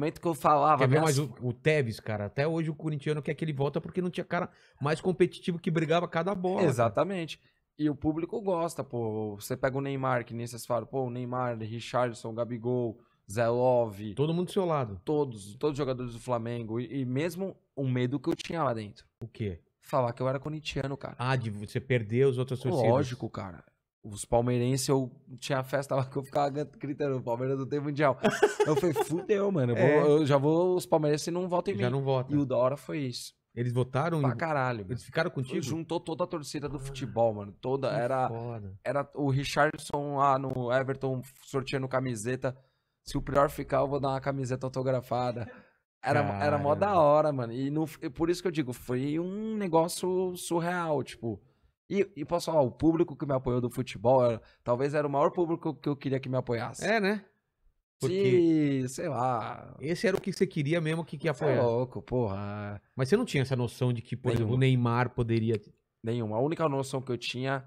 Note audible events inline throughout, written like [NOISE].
momento que eu falava. Quer ver mais o, o Tevez, cara? Até hoje o corintiano quer que ele volta porque não tinha cara mais competitivo que brigava cada bola. Exatamente. Cara. E o público gosta, pô. Você pega o Neymar, que nem vocês falam, pô, o Neymar, Richardson, Gabigol, Zé Love. Todo mundo do seu lado. Todos, todos os jogadores do Flamengo. E, e mesmo o medo que eu tinha lá dentro. O quê? Falar que eu era corintiano, cara. Ah, de você perder os outros torcidas. Lógico, cara. Os palmeirenses, eu tinha festa lá que eu ficava gritando, Palmeiras não tem mundial. eu falei, fudeu, mano. Eu, vou, é. eu já vou, os palmeirenses não votam em já mim. Já não votam. E o da hora foi isso. Eles votaram? Pra caralho. Eles ficaram contigo? Juntou toda a torcida do ah, futebol, mano. Toda. Era, foda. era o Richardson lá no Everton sorteando camiseta. Se o pior ficar, eu vou dar uma camiseta autografada. Era, era mó da hora, mano. E no, por isso que eu digo, foi um negócio surreal. Tipo, e, e posso falar, o público que me apoiou do futebol, era, talvez era o maior público que eu queria que me apoiasse. É, né? Porque, sei lá. Esse era o que você queria mesmo que, que apoiasse É louco, porra. Mas você não tinha essa noção de que, por exemplo, o Neymar poderia. Nenhuma. A única noção que eu tinha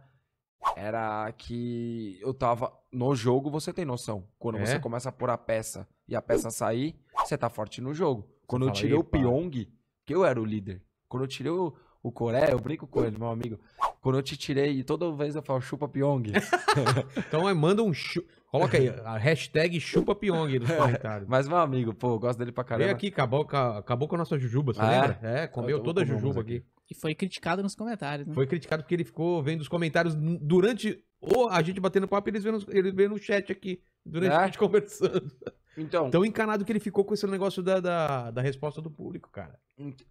era que eu tava. No jogo você tem noção. Quando é? você começa a pôr a peça e a peça sair, você tá forte no jogo. Quando você eu tirei aí, o Pyong, que eu era o líder. Quando eu tirei o, o Coreia, eu brinco com ele, meu amigo. Quando eu te tirei, toda vez eu falo chupa Pyong. [LAUGHS] então é, manda um chupa, Coloca aí, a hashtag chupa Pyong nos [LAUGHS] é, comentários. Mas meu amigo, pô, eu gosto dele pra caramba. Veio aqui, acabou, acabou com a nossa jujuba, você ah, é? lembra? É, comeu toda a jujuba aqui. aqui. E foi criticado nos comentários, né? Foi criticado porque ele ficou vendo os comentários durante ou a gente batendo papo, eles vendo, ele vendo no chat aqui, durante é? a gente [LAUGHS] conversando. Então, Tão encanado que ele ficou com esse negócio da, da, da resposta do público, cara.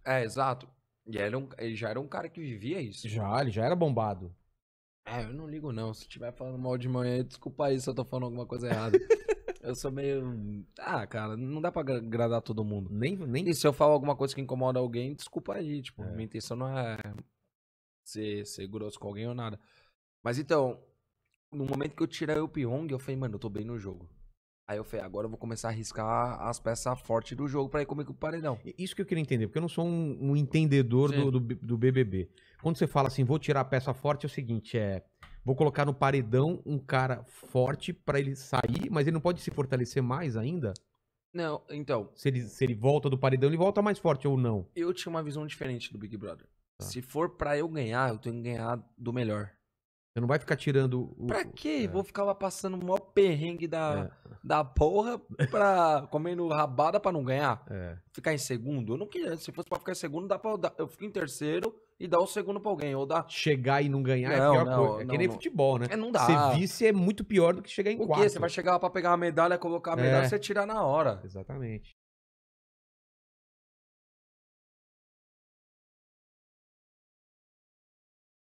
É, exato. E era um, ele já era um cara que vivia isso. Já, ele já era bombado. É, eu não ligo não. Se tiver falando mal de manhã, desculpa aí se eu tô falando alguma coisa errada. [LAUGHS] eu sou meio. Ah, cara, não dá pra agradar todo mundo. Nem, nem... E se eu falo alguma coisa que incomoda alguém, desculpa aí. Tipo, é. minha intenção não é ser, ser grosso com alguém ou nada. Mas então, no momento que eu tirei o Pyong, eu falei, mano, eu tô bem no jogo. Aí eu falei, agora eu vou começar a riscar as peças fortes do jogo para ir comigo pro paredão. Isso que eu queria entender, porque eu não sou um, um entendedor do, do, do, BBB. Quando você fala assim, vou tirar a peça forte, é o seguinte, é... Vou colocar no paredão um cara forte para ele sair, mas ele não pode se fortalecer mais ainda? Não, então... Se ele, se ele volta do paredão, ele volta mais forte ou não? Eu tinha uma visão diferente do Big Brother. Tá. Se for para eu ganhar, eu tenho que ganhar do melhor. Você não vai ficar tirando o. Pra quê? É. Vou ficar lá passando o maior perrengue da, é. da porra pra [LAUGHS] comendo rabada pra não ganhar? É. Ficar em segundo? Eu não queria. Se fosse pra ficar em segundo, dá pra eu fico em terceiro e dar o segundo pra alguém. Ou dá. Chegar e não ganhar é não, é pior não, coisa. É que nem futebol, né? É, não dá. Ser vice é muito pior do que chegar em Porque quarto. Você vai chegar lá pra pegar uma medalha, colocar a medalha e é. você tirar na hora. Exatamente.